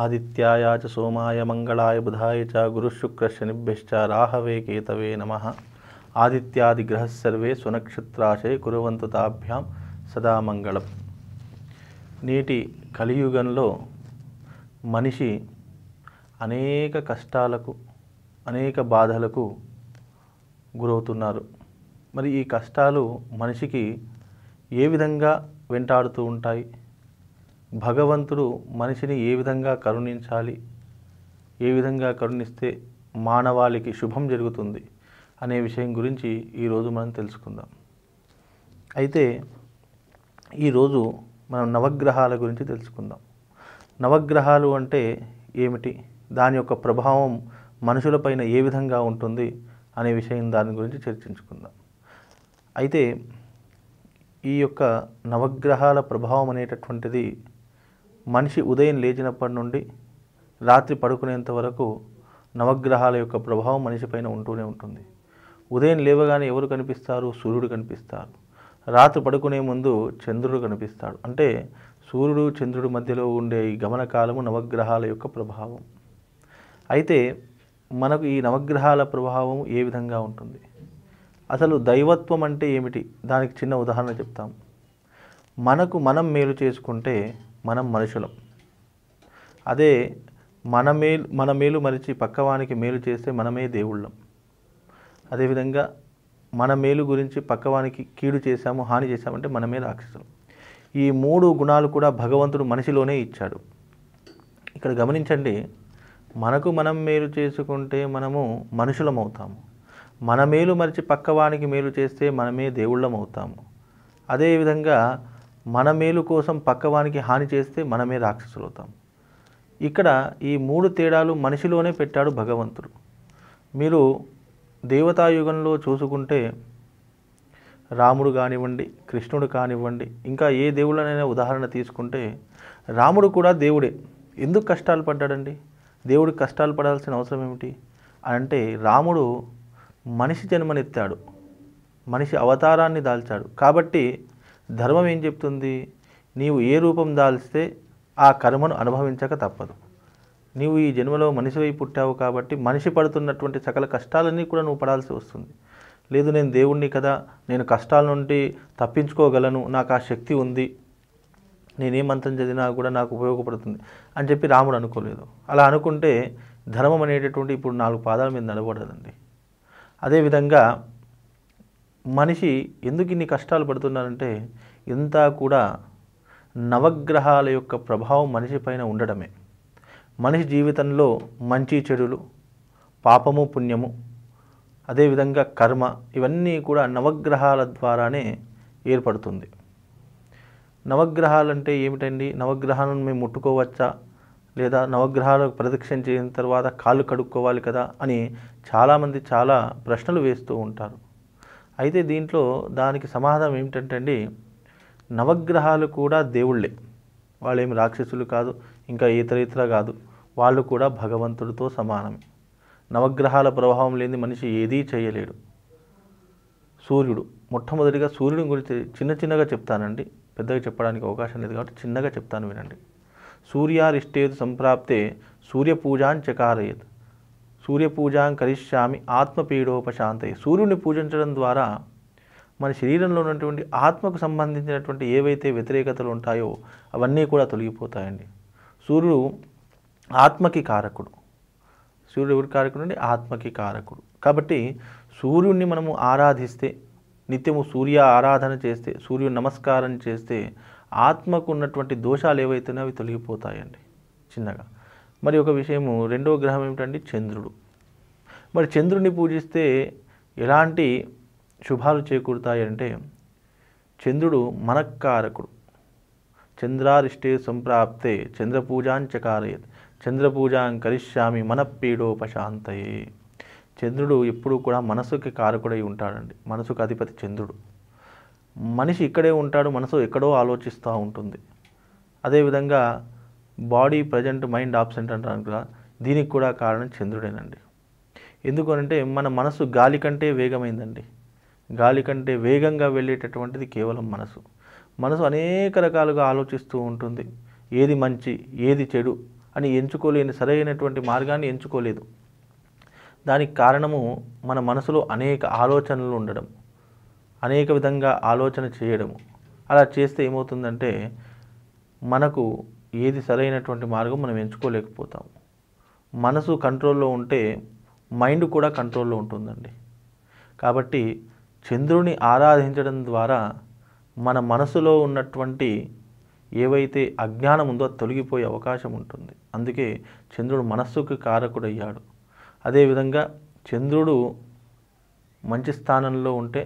ఆదిత్యాయ చ సోమాయ మంగళాయ బుధాయ చ గురుశుక్రశనిభ్యశ్చ రాహవే కేతవే నమ ఆదిత్యాదిగ్రహస్సర్వే స్వనక్షత్రాశయ కురువంతు తాభ్యాం సదా మంగళం నేటి కలియుగంలో మనిషి అనేక కష్టాలకు అనేక బాధలకు గురవుతున్నారు మరి ఈ కష్టాలు మనిషికి ఏ విధంగా వెంటాడుతూ ఉంటాయి భగవంతుడు మనిషిని ఏ విధంగా కరుణించాలి ఏ విధంగా కరుణిస్తే మానవాళికి శుభం జరుగుతుంది అనే విషయం గురించి ఈరోజు మనం తెలుసుకుందాం అయితే ఈరోజు మనం నవగ్రహాల గురించి తెలుసుకుందాం నవగ్రహాలు అంటే ఏమిటి దాని యొక్క ప్రభావం మనుషులపైన ఏ విధంగా ఉంటుంది అనే విషయం దాని గురించి చర్చించుకుందాం అయితే ఈ యొక్క నవగ్రహాల ప్రభావం అనేటటువంటిది మనిషి ఉదయం లేచినప్పటి నుండి రాత్రి పడుకునేంత వరకు నవగ్రహాల యొక్క ప్రభావం మనిషిపైన ఉంటూనే ఉంటుంది ఉదయం లేవగానే ఎవరు కనిపిస్తారు సూర్యుడు కనిపిస్తారు రాత్రి పడుకునే ముందు చంద్రుడు కనిపిస్తాడు అంటే సూర్యుడు చంద్రుడు మధ్యలో ఉండే ఈ గమనకాలము నవగ్రహాల యొక్క ప్రభావం అయితే మనకు ఈ నవగ్రహాల ప్రభావం ఏ విధంగా ఉంటుంది అసలు దైవత్వం అంటే ఏమిటి దానికి చిన్న ఉదాహరణ చెప్తాం మనకు మనం మేలు చేసుకుంటే మనం మనుషులం అదే మన మేలు మన మేలు మరిచి పక్కవానికి మేలు చేస్తే మనమే దేవుళ్ళం అదేవిధంగా మన మేలు గురించి పక్కవానికి కీడు చేశాము హాని చేశామంటే మనమే రాక్షసులం ఈ మూడు గుణాలు కూడా భగవంతుడు మనిషిలోనే ఇచ్చాడు ఇక్కడ గమనించండి మనకు మనం మేలు చేసుకుంటే మనము మనుషులం అవుతాము మన మేలు మరిచి పక్కవానికి మేలు చేస్తే మనమే దేవుళ్ళం అవుతాము అదేవిధంగా మన మేలు కోసం పక్కవానికి హాని చేస్తే మనమే రాక్షసులు అవుతాం ఇక్కడ ఈ మూడు తేడాలు మనిషిలోనే పెట్టాడు భగవంతుడు మీరు దేవతాయుగంలో చూసుకుంటే రాముడు కానివ్వండి కృష్ణుడు కానివ్వండి ఇంకా ఏ దేవుళ్ళనైనా ఉదాహరణ తీసుకుంటే రాముడు కూడా దేవుడే ఎందుకు కష్టాలు పడ్డాడండి దేవుడు కష్టాలు పడాల్సిన అవసరం ఏమిటి అంటే రాముడు మనిషి జన్మనెత్తాడు మనిషి అవతారాన్ని దాల్చాడు కాబట్టి ధర్మం ఏం చెప్తుంది నీవు ఏ రూపం దాల్స్తే ఆ కర్మను అనుభవించక తప్పదు నీవు ఈ జన్మలో మనిషివై పుట్టావు కాబట్టి మనిషి పడుతున్నటువంటి సకల కష్టాలన్నీ కూడా నువ్వు పడాల్సి వస్తుంది లేదు నేను దేవుణ్ణి కదా నేను కష్టాల నుండి తప్పించుకోగలను నాకు ఆ శక్తి ఉంది నేనే మంత్రం చదివినా కూడా నాకు ఉపయోగపడుతుంది అని చెప్పి రాముడు అనుకోలేదు అలా అనుకుంటే ధర్మం అనేటటువంటి ఇప్పుడు నాలుగు పాదాల మీద నడవడదండి అదేవిధంగా మనిషి ఎందుకు ఇన్ని కష్టాలు పడుతున్నారంటే ఇంతా కూడా నవగ్రహాల యొక్క ప్రభావం మనిషి పైన ఉండడమే మనిషి జీవితంలో మంచి చెడులు పాపము పుణ్యము అదేవిధంగా కర్మ ఇవన్నీ కూడా నవగ్రహాల ద్వారానే ఏర్పడుతుంది నవగ్రహాలంటే ఏమిటండి నవగ్రహాలను మేము ముట్టుకోవచ్చా లేదా నవగ్రహాలకు ప్రదక్షిణ చేసిన తర్వాత కాళ్ళు కడుక్కోవాలి కదా అని చాలామంది చాలా ప్రశ్నలు వేస్తూ ఉంటారు అయితే దీంట్లో దానికి సమాధానం ఏమిటంటే అండి నవగ్రహాలు కూడా దేవుళ్ళే వాళ్ళు ఏమి రాక్షసులు కాదు ఇంకా ఇతర ఇతర కాదు వాళ్ళు కూడా భగవంతుడితో సమానమే నవగ్రహాల ప్రభావం లేని మనిషి ఏదీ చేయలేడు సూర్యుడు మొట్టమొదటిగా సూర్యుడి గురించి చిన్న చిన్నగా చెప్తానండి పెద్దగా చెప్పడానికి అవకాశం లేదు కాబట్టి చిన్నగా చెప్తాను వినండి సూర్యారిష్టేది సంప్రాప్తే అని చకారయత్ సూర్యపూజాం కరిష్యామి ఆత్మపీడోపశాంతయ్య సూర్యుని పూజించడం ద్వారా మన శరీరంలో ఉన్నటువంటి ఆత్మకు సంబంధించినటువంటి ఏవైతే వ్యతిరేకతలు ఉంటాయో అవన్నీ కూడా తొలగిపోతాయండి సూర్యుడు ఆత్మకి కారకుడు సూర్యుడు ఎవరి కారకుడు అంటే ఆత్మకి కారకుడు కాబట్టి సూర్యుడిని మనము ఆరాధిస్తే నిత్యము సూర్య ఆరాధన చేస్తే సూర్యుడు నమస్కారం చేస్తే ఆత్మకు ఉన్నటువంటి దోషాలు ఏవైతేనే అవి తొలగిపోతాయండి చిన్నగా మరి ఒక విషయము రెండవ గ్రహం ఏమిటండి చంద్రుడు మరి చంద్రుడిని పూజిస్తే ఎలాంటి శుభాలు చేకూరుతాయి అంటే చంద్రుడు మనక్కారకుడు చంద్రారిష్టే సంప్రాప్తే చంద్రపూజాంచకారయత్ చంద్రపూజాం కరిష్యామి మనపీడోపశాంతయే చంద్రుడు ఎప్పుడూ కూడా మనసుకి కారకుడై ఉంటాడండి మనసుకు అధిపతి చంద్రుడు మనిషి ఇక్కడే ఉంటాడు మనసు ఎక్కడో ఆలోచిస్తూ ఉంటుంది అదేవిధంగా బాడీ ప్రజెంట్ మైండ్ ఆబ్సెంట్ అంటాను కదా దీనికి కూడా కారణం చంద్రుడేనండి ఎందుకనంటే మన మనసు గాలి కంటే వేగమైందండి గాలి కంటే వేగంగా వెళ్ళేటటువంటిది కేవలం మనసు మనసు అనేక రకాలుగా ఆలోచిస్తూ ఉంటుంది ఏది మంచి ఏది చెడు అని ఎంచుకోలేని సరైనటువంటి మార్గాన్ని ఎంచుకోలేదు దానికి కారణము మన మనసులో అనేక ఆలోచనలు ఉండడం అనేక విధంగా ఆలోచన చేయడము అలా చేస్తే ఏమవుతుందంటే మనకు ఏది సరైనటువంటి మార్గం మనం ఎంచుకోలేకపోతాం మనసు కంట్రోల్లో ఉంటే మైండ్ కూడా కంట్రోల్లో ఉంటుందండి కాబట్టి చంద్రుని ఆరాధించడం ద్వారా మన మనసులో ఉన్నటువంటి ఏవైతే అజ్ఞానం ఉందో అది తొలగిపోయే అవకాశం ఉంటుంది అందుకే చంద్రుడు మనస్సుకు కారకుడయ్యాడు అదేవిధంగా చంద్రుడు మంచి స్థానంలో ఉంటే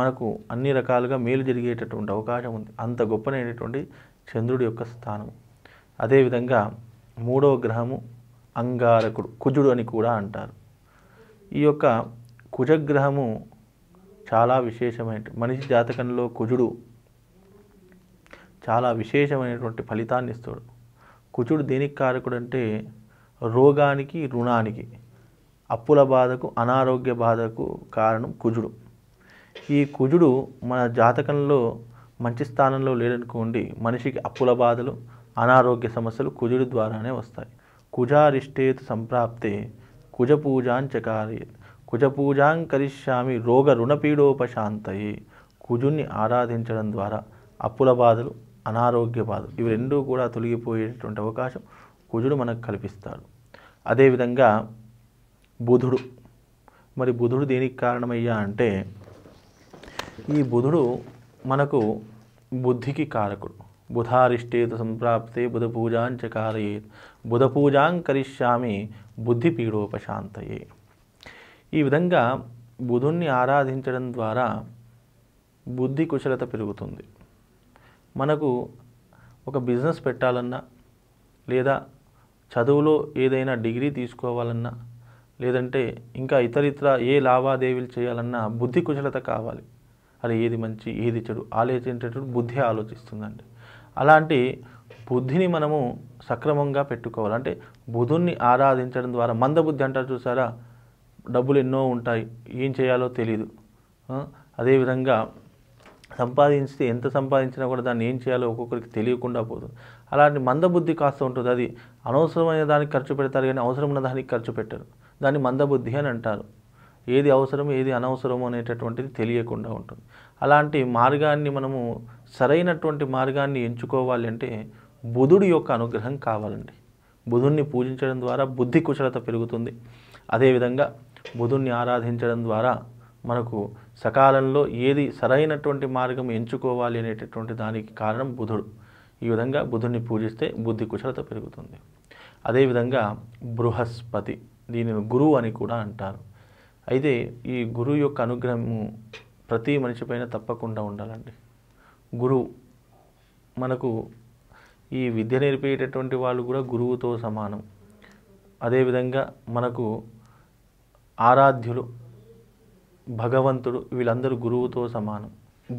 మనకు అన్ని రకాలుగా మేలు జరిగేటటువంటి అవకాశం ఉంది అంత గొప్పనైనటువంటి చంద్రుడి యొక్క స్థానం అదేవిధంగా మూడవ గ్రహము అంగారకుడు కుజుడు అని కూడా అంటారు ఈ యొక్క కుజగ్రహము చాలా విశేషమైన మనిషి జాతకంలో కుజుడు చాలా విశేషమైనటువంటి ఫలితాన్ని ఇస్తాడు కుజుడు దేనికి కారకుడు అంటే రోగానికి రుణానికి అప్పుల బాధకు అనారోగ్య బాధకు కారణం కుజుడు ఈ కుజుడు మన జాతకంలో మంచి స్థానంలో లేడనుకోండి మనిషికి అప్పుల బాధలు అనారోగ్య సమస్యలు కుజుడి ద్వారానే వస్తాయి కుజారిష్టేత్ సంప్రాప్తే కుజ పూజాం కరిష్యామి రోగ రుణపీడోపశాంతయే కుజుణ్ణి ఆరాధించడం ద్వారా అప్పుల బాధలు అనారోగ్య బాధలు ఇవి రెండూ కూడా తొలగిపోయేటువంటి అవకాశం కుజుడు మనకు కల్పిస్తాడు అదేవిధంగా బుధుడు మరి బుధుడు దేనికి కారణమయ్యా అంటే ఈ బుధుడు మనకు బుద్ధికి కారకుడు బుధారిష్టేత సంప్రాప్తే బుధపూజాంచ కారయేత్ పూజాం కరిష్యామి బుద్ధిపీడోపశాంతయే ఈ విధంగా బుధుణ్ణి ఆరాధించడం ద్వారా బుద్ధి కుశలత పెరుగుతుంది మనకు ఒక బిజినెస్ పెట్టాలన్నా లేదా చదువులో ఏదైనా డిగ్రీ తీసుకోవాలన్నా లేదంటే ఇంకా ఇతరితర ఏ లావాదేవీలు చేయాలన్నా బుద్ధి కుశలత కావాలి అది ఏది మంచి ఏది చెడు ఆలోచించేటప్పుడు బుద్ధి ఆలోచిస్తుందండి అలాంటి బుద్ధిని మనము సక్రమంగా పెట్టుకోవాలి అంటే బుధుణ్ణి ఆరాధించడం ద్వారా మందబుద్ధి అంటారు చూసారా డబ్బులు ఎన్నో ఉంటాయి ఏం చేయాలో తెలియదు అదేవిధంగా సంపాదించితే ఎంత సంపాదించినా కూడా దాన్ని ఏం చేయాలో ఒక్కొక్కరికి తెలియకుండా పోతుంది అలాంటి మందబుద్ధి కాస్త ఉంటుంది అది అనవసరమైన దానికి ఖర్చు పెడతారు కానీ అవసరమైన దానికి ఖర్చు పెట్టరు దాన్ని మందబుద్ధి అని అంటారు ఏది అవసరం ఏది అనవసరం అనేటటువంటిది తెలియకుండా ఉంటుంది అలాంటి మార్గాన్ని మనము సరైనటువంటి మార్గాన్ని ఎంచుకోవాలి అంటే బుధుడి యొక్క అనుగ్రహం కావాలండి బుధుణ్ణి పూజించడం ద్వారా బుద్ధి కుశలత పెరుగుతుంది అదేవిధంగా బుధుణ్ణి ఆరాధించడం ద్వారా మనకు సకాలంలో ఏది సరైనటువంటి మార్గం ఎంచుకోవాలి అనేటటువంటి దానికి కారణం బుధుడు ఈ విధంగా బుధుడిని పూజిస్తే బుద్ధి కుశలత పెరుగుతుంది అదేవిధంగా బృహస్పతి దీనిని గురువు అని కూడా అంటారు అయితే ఈ గురువు యొక్క అనుగ్రహము ప్రతి మనిషిపైన తప్పకుండా ఉండాలండి గురువు మనకు ఈ విద్య నేర్పేటటువంటి వాళ్ళు కూడా గురువుతో సమానం అదేవిధంగా మనకు ఆరాధ్యులు భగవంతుడు వీళ్ళందరూ గురువుతో సమానం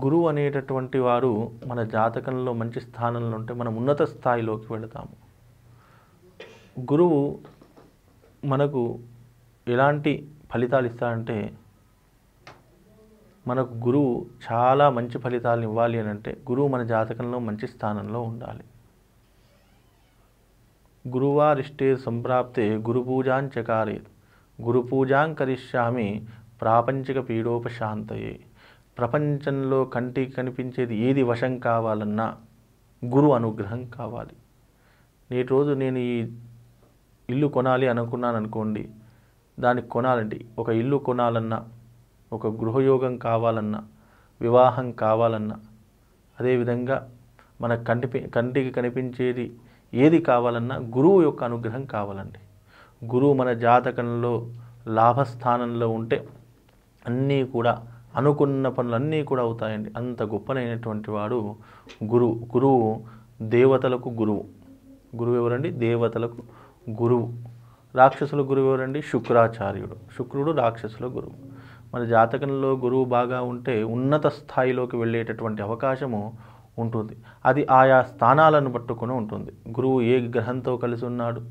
గురువు అనేటటువంటి వారు మన జాతకంలో మంచి స్థానంలో ఉంటే మనం ఉన్నత స్థాయిలోకి వెళతాము గురువు మనకు ఎలాంటి ఫలితాలు ఇస్తాడంటే మనకు గురువు చాలా మంచి ఫలితాలు ఇవ్వాలి అని అంటే గురువు మన జాతకంలో మంచి స్థానంలో ఉండాలి గురువారిష్టే సంప్రాప్తే గురుపూజాం చకారేత్ గురుపూజాం కరిష్యామి ప్రాపంచిక పీడోపశాంతయే ప్రపంచంలో కంటికి కనిపించేది ఏది వశం కావాలన్నా గురు అనుగ్రహం కావాలి నేటి రోజు నేను ఈ ఇల్లు కొనాలి అనుకున్నాను అనుకోండి దానికి కొనాలండి ఒక ఇల్లు కొనాలన్నా ఒక గృహయోగం కావాలన్నా వివాహం కావాలన్నా అదేవిధంగా మన కంటి కంటికి కనిపించేది ఏది కావాలన్నా గురువు యొక్క అనుగ్రహం కావాలండి గురువు మన జాతకంలో లాభస్థానంలో ఉంటే అన్నీ కూడా అనుకున్న పనులన్నీ కూడా అవుతాయండి అంత గొప్పనైనటువంటి వాడు గురువు గురువు దేవతలకు గురువు గురువు ఎవరండి దేవతలకు గురువు రాక్షసుల గురువు ఎవరండి శుక్రాచార్యుడు శుక్రుడు రాక్షసుల గురువు మరి జాతకంలో గురువు బాగా ఉంటే ఉన్నత స్థాయిలోకి వెళ్ళేటటువంటి అవకాశము ఉంటుంది అది ఆయా స్థానాలను పట్టుకుని ఉంటుంది గురువు ఏ గ్రహంతో కలిసి ఉన్నాడు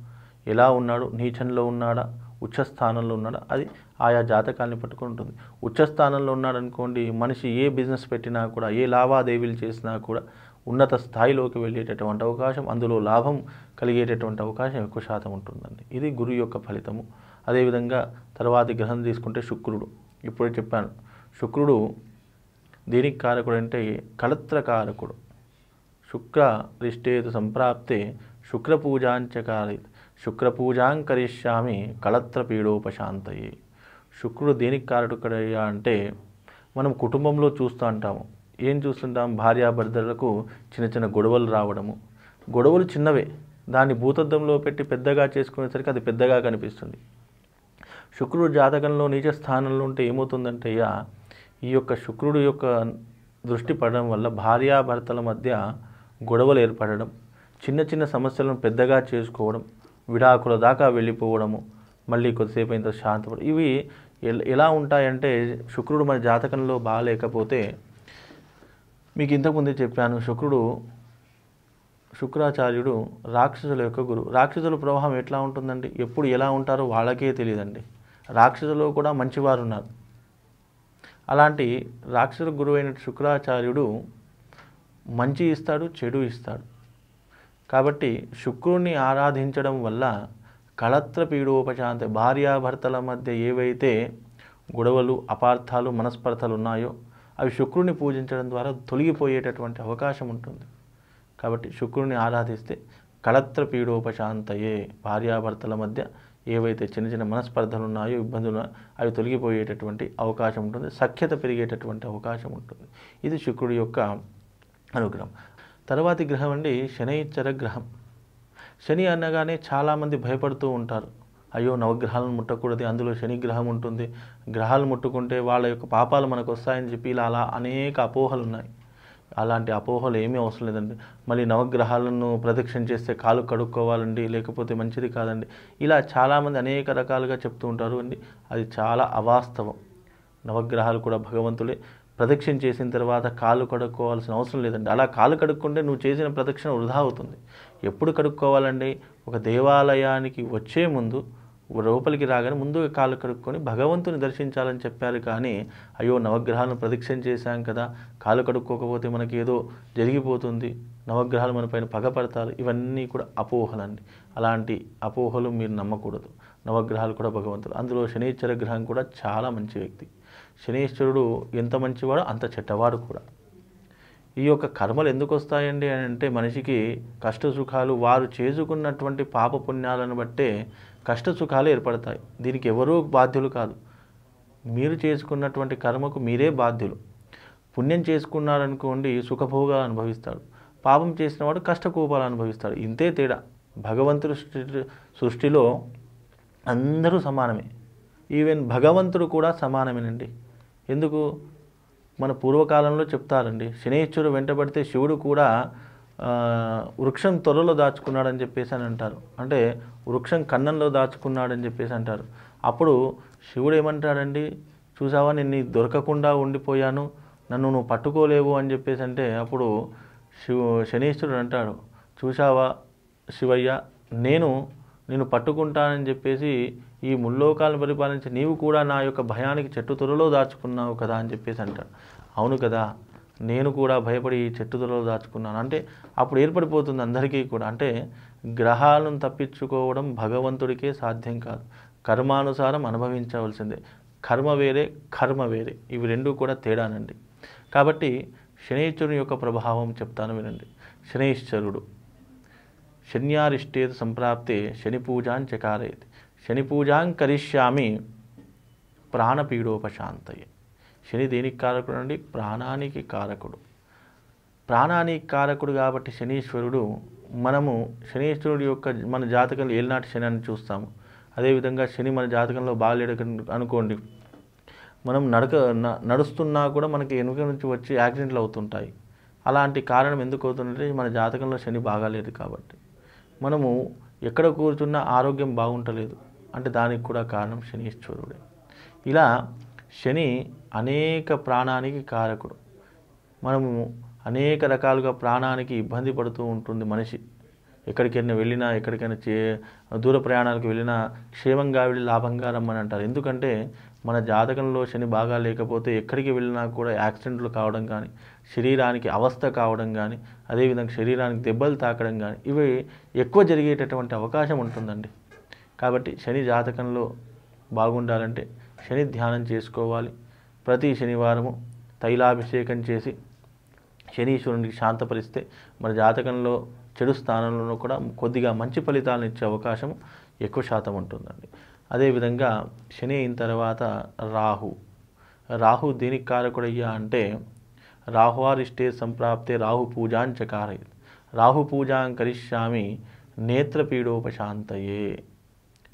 ఎలా ఉన్నాడు నీచంలో ఉన్నాడా ఉచ్చస్థానంలో ఉన్నాడా అది ఆయా జాతకాన్ని పట్టుకుని ఉంటుంది ఉచ్చస్థానంలో ఉన్నాడనుకోండి మనిషి ఏ బిజినెస్ పెట్టినా కూడా ఏ లావాదేవీలు చేసినా కూడా ఉన్నత స్థాయిలోకి వెళ్ళేటటువంటి అవకాశం అందులో లాభం కలిగేటటువంటి అవకాశం ఎక్కువ శాతం ఉంటుందండి ఇది గురువు యొక్క ఫలితము అదేవిధంగా తర్వాతి గ్రహం తీసుకుంటే శుక్రుడు ఇప్పుడే చెప్పాను శుక్రుడు దేనికి కారకుడు అంటే కళత్రకారకుడు శుక్ర రిష్టేతు సంప్రాప్తే శుక్రపూజాంచకారి శుక్రపూజాంకరిష్యామి కరిష్యామి కళత్రపీడోపశాంతయే శుక్రుడు దేనికి కారకుడయ్యా అంటే మనం కుటుంబంలో చూస్తూ ఉంటాము ఏం చూస్తుంటాం భార్యాభర్తలకు చిన్న చిన్న గొడవలు రావడము గొడవలు చిన్నవే దాన్ని భూతద్దంలో పెట్టి పెద్దగా చేసుకునేసరికి అది పెద్దగా కనిపిస్తుంది శుక్రుడు జాతకంలో నీచ స్థానంలో ఉంటే ఏమవుతుందంటే అయ్యా ఈ యొక్క శుక్రుడు యొక్క దృష్టి పడడం వల్ల భార్యాభర్తల మధ్య గొడవలు ఏర్పడడం చిన్న చిన్న సమస్యలను పెద్దగా చేసుకోవడం విడాకుల దాకా వెళ్ళిపోవడము మళ్ళీ కొద్దిసేపు ఇంత శాంతపడడం ఇవి ఎలా ఉంటాయంటే శుక్రుడు మన జాతకంలో బాగాలేకపోతే మీకు ఇంతకుముందే చెప్పాను శుక్రుడు శుక్రాచార్యుడు రాక్షసుల యొక్క గురువు రాక్షసుల ప్రవాహం ఎట్లా ఉంటుందండి ఎప్పుడు ఎలా ఉంటారో వాళ్ళకే తెలియదండి రాక్షసులో కూడా మంచివారు ఉన్నారు అలాంటి రాక్షస గురువైన శుక్రాచార్యుడు మంచి ఇస్తాడు చెడు ఇస్తాడు కాబట్టి శుక్రుణ్ణి ఆరాధించడం వల్ల కళత్ర పీడోపశాంతి భార్యాభర్తల మధ్య ఏవైతే గొడవలు అపార్థాలు మనస్పర్థలు ఉన్నాయో అవి శుక్రుని పూజించడం ద్వారా తొలగిపోయేటటువంటి అవకాశం ఉంటుంది కాబట్టి శుక్రుని ఆరాధిస్తే కళత్ర పీడోపశాంతయే భార్యాభర్తల మధ్య ఏవైతే చిన్న చిన్న మనస్పర్ధలు ఉన్నాయో ఇబ్బందులు అవి తొలగిపోయేటటువంటి అవకాశం ఉంటుంది సఖ్యత పెరిగేటటువంటి అవకాశం ఉంటుంది ఇది శుక్రుడి యొక్క అనుగ్రహం తర్వాతి గ్రహం అండి శనైచ్చర గ్రహం శని అనగానే చాలామంది భయపడుతూ ఉంటారు అయ్యో నవగ్రహాలను ముట్టకూడదు అందులో శని గ్రహం ఉంటుంది గ్రహాలు ముట్టుకుంటే వాళ్ళ యొక్క పాపాలు మనకు వస్తాయని చెప్పి ఇలా అలా అనేక అపోహలు ఉన్నాయి అలాంటి అపోహలు ఏమీ అవసరం లేదండి మళ్ళీ నవగ్రహాలను ప్రదక్షిణ చేస్తే కాలు కడుక్కోవాలండి లేకపోతే మంచిది కాదండి ఇలా చాలామంది అనేక రకాలుగా చెప్తూ ఉంటారు అండి అది చాలా అవాస్తవం నవగ్రహాలు కూడా భగవంతుడే ప్రదక్షిణ చేసిన తర్వాత కాలు కడుక్కోవాల్సిన అవసరం లేదండి అలా కాలు కడుక్కుంటే నువ్వు చేసిన ప్రదక్షిణ వృధా అవుతుంది ఎప్పుడు కడుక్కోవాలండి ఒక దేవాలయానికి వచ్చే ముందు లోపలికి రాగానే ముందు కాళ్ళు కడుక్కొని భగవంతుని దర్శించాలని చెప్పారు కానీ అయ్యో నవగ్రహాలను ప్రదక్షిణ చేశాం కదా కాళ్ళు కడుక్కోకపోతే మనకి ఏదో జరిగిపోతుంది నవగ్రహాలు మన పైన పగపడతారు ఇవన్నీ కూడా అపోహలండి అలాంటి అపోహలు మీరు నమ్మకూడదు నవగ్రహాలు కూడా భగవంతుడు అందులో శనీశ్వర గ్రహం కూడా చాలా మంచి వ్యక్తి శనీశ్వరుడు ఎంత మంచివాడో అంత చెడ్డవాడు కూడా ఈ యొక్క కర్మలు ఎందుకు వస్తాయండి అని అంటే మనిషికి కష్ట సుఖాలు వారు చేసుకున్నటువంటి పాపపుణ్యాలను బట్టే కష్ట సుఖాలు ఏర్పడతాయి దీనికి ఎవరూ బాధ్యులు కాదు మీరు చేసుకున్నటువంటి కర్మకు మీరే బాధ్యులు పుణ్యం చేసుకున్నారనుకోండి సుఖభోగాలు అనుభవిస్తాడు పాపం చేసిన వాడు కష్టకోపాలు అనుభవిస్తాడు ఇంతే తేడా భగవంతుడు సృష్టిలో అందరూ సమానమే ఈవెన్ భగవంతుడు కూడా సమానమేనండి ఎందుకు మన పూర్వకాలంలో చెప్తారండి శనేశ్వరుడు వెంటబడితే శివుడు కూడా వృక్షం త్వరలో దాచుకున్నాడని చెప్పేసి అని అంటారు అంటే వృక్షం కన్నంలో దాచుకున్నాడని చెప్పేసి అంటారు అప్పుడు శివుడు ఏమంటాడండి చూసావా నిన్ను దొరకకుండా ఉండిపోయాను నన్ను నువ్వు పట్టుకోలేవు అని చెప్పేసి అంటే అప్పుడు శివు శనీశ్వరుడు అంటాడు చూసావా శివయ్య నేను నేను పట్టుకుంటానని చెప్పేసి ఈ ముల్లోకాలను పరిపాలించి నీవు కూడా నా యొక్క భయానికి చెట్టు త్వరలో దాచుకున్నావు కదా అని చెప్పేసి అంటాడు అవును కదా నేను కూడా భయపడి చెట్టు దాచుకున్నాను అంటే అప్పుడు ఏర్పడిపోతుంది అందరికీ కూడా అంటే గ్రహాలను తప్పించుకోవడం భగవంతుడికే సాధ్యం కాదు కర్మానుసారం అనుభవించవలసిందే కర్మ వేరే కర్మ వేరే ఇవి రెండూ కూడా తేడానండి కాబట్టి శనీశ్వరుని యొక్క ప్రభావం చెప్తాను వినండి శనీశ్వరుడు శన్యారిష్టేత సంప్రాప్తే శని పూజాం శని పూజాం కరిష్యామి ప్రాణపీడోపశాంతయే శని దేనికి కారకుడు అండి ప్రాణానికి కారకుడు ప్రాణానికి కారకుడు కాబట్టి శనీశ్వరుడు మనము శనీశ్వరుడు యొక్క మన జాతకంలో ఏలినాటి శని అని చూస్తాము అదేవిధంగా శని మన జాతకంలో బాగాలేడు అనుకోండి మనం నడక నడుస్తున్నా కూడా మనకి వెనుక నుంచి వచ్చి యాక్సిడెంట్లు అవుతుంటాయి అలాంటి కారణం ఎందుకు అవుతుందంటే మన జాతకంలో శని బాగాలేదు కాబట్టి మనము ఎక్కడ కూర్చున్నా ఆరోగ్యం బాగుంటలేదు అంటే దానికి కూడా కారణం శనీశ్వరుడే ఇలా శని అనేక ప్రాణానికి కారకుడు మనము అనేక రకాలుగా ప్రాణానికి ఇబ్బంది పడుతూ ఉంటుంది మనిషి ఎక్కడికైనా వెళ్ళినా ఎక్కడికైనా చే దూర ప్రయాణాలకు వెళ్ళినా క్షేమంగా వెళ్ళి లాభంగా రమ్మని అంటారు ఎందుకంటే మన జాతకంలో శని బాగా లేకపోతే ఎక్కడికి వెళ్ళినా కూడా యాక్సిడెంట్లు కావడం కానీ శరీరానికి అవస్థ కావడం కానీ అదేవిధంగా శరీరానికి దెబ్బలు తాకడం కానీ ఇవి ఎక్కువ జరిగేటటువంటి అవకాశం ఉంటుందండి కాబట్టి శని జాతకంలో బాగుండాలంటే శని ధ్యానం చేసుకోవాలి ప్రతి శనివారము తైలాభిషేకం చేసి శనీశ్వరునికి శాంతపరిస్తే మన జాతకంలో చెడు స్థానంలోనూ కూడా కొద్దిగా మంచి ఫలితాలను ఇచ్చే అవకాశం ఎక్కువ శాతం ఉంటుందండి అదేవిధంగా శని అయిన తర్వాత రాహు రాహు దేనికి కారకుడయ్యా అంటే రాహువారిష్టే సంప్రాప్తే రాహు పూజాంచ చకారయ రాహు పూజాం కరిష్యామి నేత్రపీడోపశాంతయే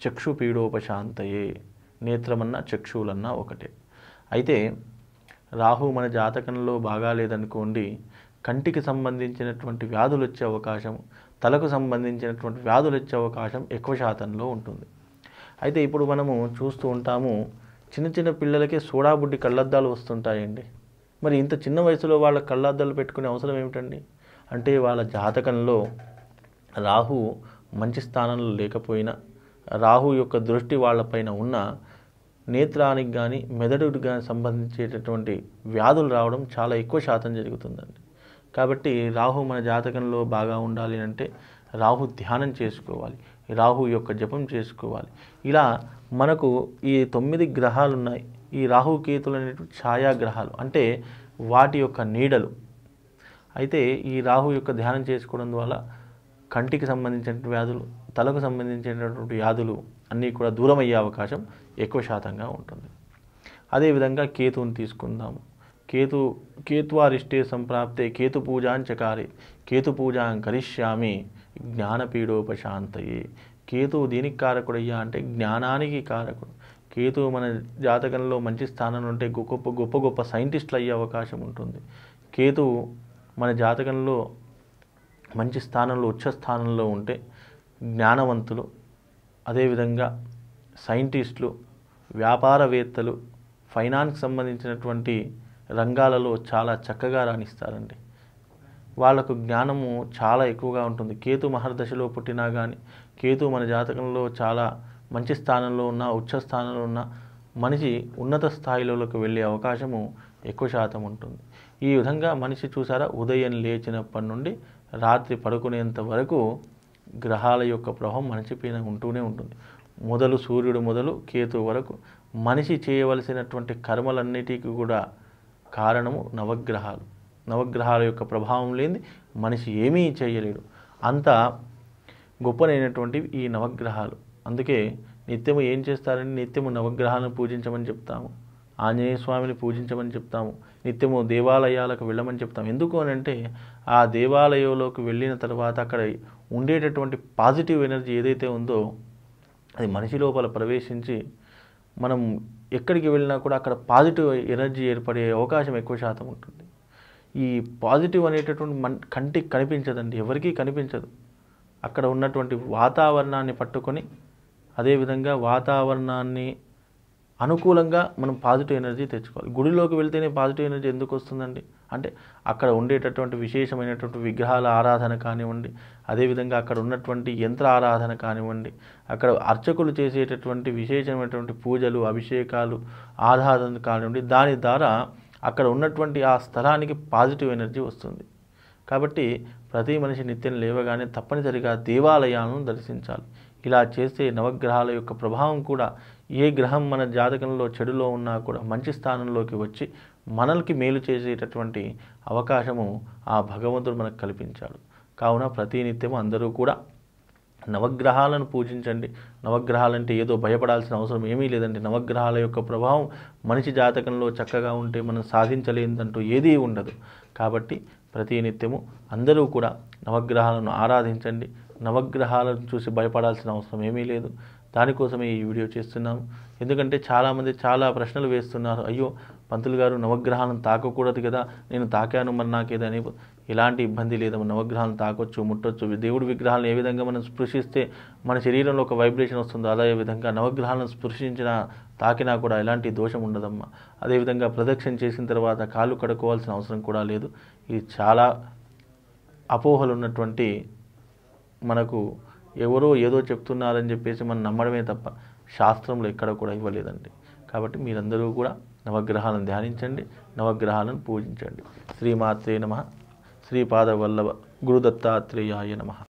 చక్షుపీడోపశాంతయే నేత్రమన్నా చక్షువులన్నా ఒకటే అయితే రాహు మన జాతకంలో బాగాలేదనుకోండి కంటికి సంబంధించినటువంటి వ్యాధులు వచ్చే అవకాశం తలకు సంబంధించినటువంటి వ్యాధులు వచ్చే అవకాశం ఎక్కువ శాతంలో ఉంటుంది అయితే ఇప్పుడు మనము చూస్తూ ఉంటాము చిన్న చిన్న పిల్లలకి సోడాబుడ్డి కళ్ళద్దాలు వస్తుంటాయండి మరి ఇంత చిన్న వయసులో వాళ్ళ కళ్ళద్దాలు పెట్టుకునే అవసరం ఏమిటండి అంటే వాళ్ళ జాతకంలో రాహు మంచి స్థానంలో లేకపోయినా రాహు యొక్క దృష్టి వాళ్ళపైన ఉన్న నేత్రానికి కానీ మెదడుకి కానీ సంబంధించేటటువంటి వ్యాధులు రావడం చాలా ఎక్కువ శాతం జరుగుతుందండి కాబట్టి రాహు మన జాతకంలో బాగా ఉండాలి అంటే రాహు ధ్యానం చేసుకోవాలి రాహు యొక్క జపం చేసుకోవాలి ఇలా మనకు ఈ తొమ్మిది గ్రహాలు ఉన్నాయి ఈ రాహుకేతులు అనేటువంటి ఛాయాగ్రహాలు అంటే వాటి యొక్క నీడలు అయితే ఈ రాహు యొక్క ధ్యానం చేసుకోవడం ద్వారా కంటికి సంబంధించినటువంటి వ్యాధులు తలకు సంబంధించినటువంటి వ్యాధులు అన్నీ కూడా దూరం అయ్యే అవకాశం ఎక్కువ శాతంగా ఉంటుంది అదేవిధంగా కేతువుని తీసుకుందాము కేతు కేత్వారిష్టే సంప్రాప్తే కేతు పూజాంచకారి కేతు పూజాం కరిష్యామి జ్ఞానపీడోపశాంతయే కేతువు దీనికి కారకుడయ్యా అంటే జ్ఞానానికి కారకుడు కేతు మన జాతకంలో మంచి స్థానం ఉంటే గొప్ప గొప్ప గొప్ప సైంటిస్టులు అయ్యే అవకాశం ఉంటుంది కేతు మన జాతకంలో మంచి స్థానంలో ఉచ్చ స్థానంలో ఉంటే జ్ఞానవంతులు అదేవిధంగా సైంటిస్టులు వ్యాపారవేత్తలు ఫైనాన్స్కి సంబంధించినటువంటి రంగాలలో చాలా చక్కగా రాణిస్తారండి వాళ్ళకు జ్ఞానము చాలా ఎక్కువగా ఉంటుంది కేతు మహర్దశలో పుట్టినా కానీ కేతు మన జాతకంలో చాలా మంచి స్థానంలో ఉన్న ఉచ్చ స్థానంలో ఉన్న మనిషి ఉన్నత స్థాయిలోకి వెళ్ళే అవకాశము ఎక్కువ శాతం ఉంటుంది ఈ విధంగా మనిషి చూసారా ఉదయం లేచినప్పటి నుండి రాత్రి పడుకునేంత వరకు గ్రహాల యొక్క ప్రభావం మనిషి పైన ఉంటూనే ఉంటుంది మొదలు సూర్యుడు మొదలు కేతు వరకు మనిషి చేయవలసినటువంటి కర్మలన్నిటికీ కూడా కారణము నవగ్రహాలు నవగ్రహాల యొక్క ప్రభావం లేని మనిషి ఏమీ చేయలేడు అంత గొప్పనైనటువంటివి ఈ నవగ్రహాలు అందుకే నిత్యము ఏం చేస్తారని నిత్యము నవగ్రహాలను పూజించమని చెప్తాము ఆంజనేయ స్వామిని పూజించమని చెప్తాము నిత్యము దేవాలయాలకు వెళ్ళమని చెప్తాము ఎందుకు అని అంటే ఆ దేవాలయంలోకి వెళ్ళిన తర్వాత అక్కడ ఉండేటటువంటి పాజిటివ్ ఎనర్జీ ఏదైతే ఉందో అది మనిషి లోపల ప్రవేశించి మనం ఎక్కడికి వెళ్ళినా కూడా అక్కడ పాజిటివ్ ఎనర్జీ ఏర్పడే అవకాశం ఎక్కువ శాతం ఉంటుంది ఈ పాజిటివ్ అనేటటువంటి మన కంటికి కనిపించదండి ఎవరికీ కనిపించదు అక్కడ ఉన్నటువంటి వాతావరణాన్ని పట్టుకొని అదేవిధంగా వాతావరణాన్ని అనుకూలంగా మనం పాజిటివ్ ఎనర్జీ తెచ్చుకోవాలి గుడిలోకి వెళ్తేనే పాజిటివ్ ఎనర్జీ ఎందుకు వస్తుందండి అంటే అక్కడ ఉండేటటువంటి విశేషమైనటువంటి విగ్రహాల ఆరాధన కానివ్వండి అదేవిధంగా అక్కడ ఉన్నటువంటి యంత్ర ఆరాధన కానివ్వండి అక్కడ అర్చకులు చేసేటటువంటి విశేషమైనటువంటి పూజలు అభిషేకాలు ఆరాధన కానివ్వండి దాని ద్వారా అక్కడ ఉన్నటువంటి ఆ స్థలానికి పాజిటివ్ ఎనర్జీ వస్తుంది కాబట్టి ప్రతి మనిషి నిత్యం లేవగానే తప్పనిసరిగా దేవాలయాలను దర్శించాలి ఇలా చేసే నవగ్రహాల యొక్క ప్రభావం కూడా ఏ గ్రహం మన జాతకంలో చెడులో ఉన్నా కూడా మంచి స్థానంలోకి వచ్చి మనల్కి మేలు చేసేటటువంటి అవకాశము ఆ భగవంతుడు మనకు కల్పించాడు కావున ప్రతినిత్యం అందరూ కూడా నవగ్రహాలను పూజించండి నవగ్రహాలంటే ఏదో భయపడాల్సిన అవసరం ఏమీ లేదండి నవగ్రహాల యొక్క ప్రభావం మనిషి జాతకంలో చక్కగా ఉంటే మనం సాధించలేదంటూ ఏదీ ఉండదు కాబట్టి ప్రతినిత్యము అందరూ కూడా నవగ్రహాలను ఆరాధించండి నవగ్రహాలను చూసి భయపడాల్సిన అవసరం ఏమీ లేదు దానికోసమే ఈ వీడియో చేస్తున్నాము ఎందుకంటే చాలామంది చాలా ప్రశ్నలు వేస్తున్నారు అయ్యో పంతులు గారు నవగ్రహాలను తాకకూడదు కదా నేను తాకాను మరి నాకేదని ఎలాంటి ఇబ్బంది లేదు నవగ్రహాలను తాకొచ్చు ముట్టొచ్చు దేవుడి విగ్రహాలను ఏ విధంగా మనం స్పృశిస్తే మన శరీరంలో ఒక వైబ్రేషన్ వస్తుందో అదే విధంగా నవగ్రహాలను స్పృశించిన తాకినా కూడా ఎలాంటి దోషం ఉండదమ్మా అదేవిధంగా ప్రదక్షిణ చేసిన తర్వాత కాళ్ళు కడుక్కోవాల్సిన అవసరం కూడా లేదు ఇది చాలా అపోహలు ఉన్నటువంటి మనకు ఎవరో ఏదో చెప్తున్నారని చెప్పేసి మనం నమ్మడమే తప్ప శాస్త్రంలో ఎక్కడ కూడా ఇవ్వలేదండి కాబట్టి మీరందరూ కూడా నవగ్రహాలను ధ్యానించండి నవగ్రహాలను పూజించండి శ్రీమాత్రే నమ శ్రీపాద వల్లభ గురుదత్తాత్రేయాయ నమ